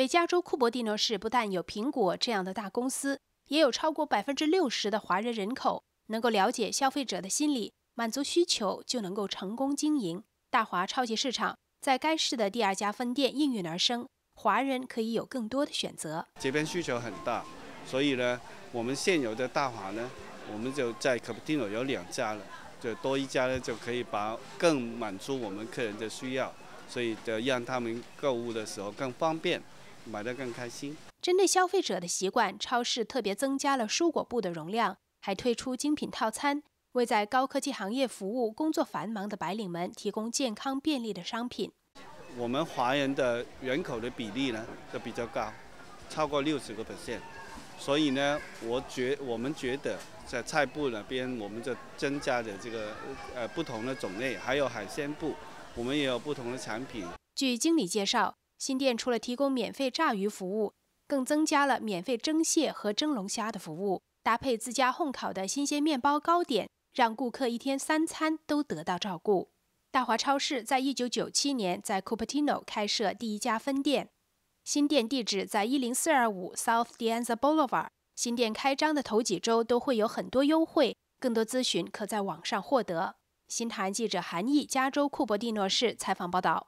北加州库伯蒂诺市不但有苹果这样的大公司，也有超过百分之六十的华人人口，能够了解消费者的心理，满足需求，就能够成功经营。大华超级市场在该市的第二家分店应运而生，华人可以有更多的选择。这边需求很大，所以呢，我们现有的大华呢，我们就在库珀蒂诺有两家了，就多一家呢，就可以把更满足我们客人的需要，所以就让他们购物的时候更方便。买的更开心。针对消费者的习惯，超市特别增加了蔬果部的容量，还推出精品套餐，为在高科技行业服务、工作繁忙的白领们提供健康便利的商品。我们华人的人口的比例呢，就比较高，超过六十个 percent。所以呢，我觉我们觉得在菜部那边，我们就增加的这个呃不同的种类，还有海鲜部，我们也有不同的产品。据经理介绍。新店除了提供免费炸鱼服务，更增加了免费蒸蟹和蒸龙虾的服务，搭配自家烘烤的新鲜面包糕点，让顾客一天三餐都得到照顾。大华超市在一九九七年在 Cupertino 开设第一家分店，新店地址在一零四二五 South Dianza Boulevard。新店开张的头几周都会有很多优惠，更多咨询可在网上获得。新坛记者韩毅，加州库伯蒂诺市采访报道。